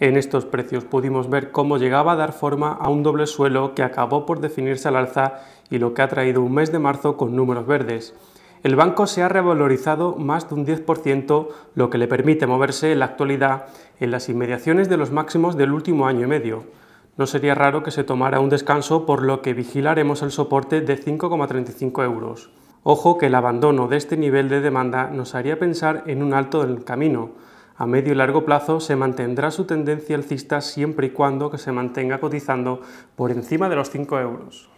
En estos precios pudimos ver cómo llegaba a dar forma a un doble suelo que acabó por definirse al alza y lo que ha traído un mes de marzo con números verdes. El banco se ha revalorizado más de un 10%, lo que le permite moverse en la actualidad en las inmediaciones de los máximos del último año y medio. No sería raro que se tomara un descanso, por lo que vigilaremos el soporte de 5,35 euros. Ojo que el abandono de este nivel de demanda nos haría pensar en un alto del camino, a medio y largo plazo se mantendrá su tendencia alcista siempre y cuando que se mantenga cotizando por encima de los 5 euros.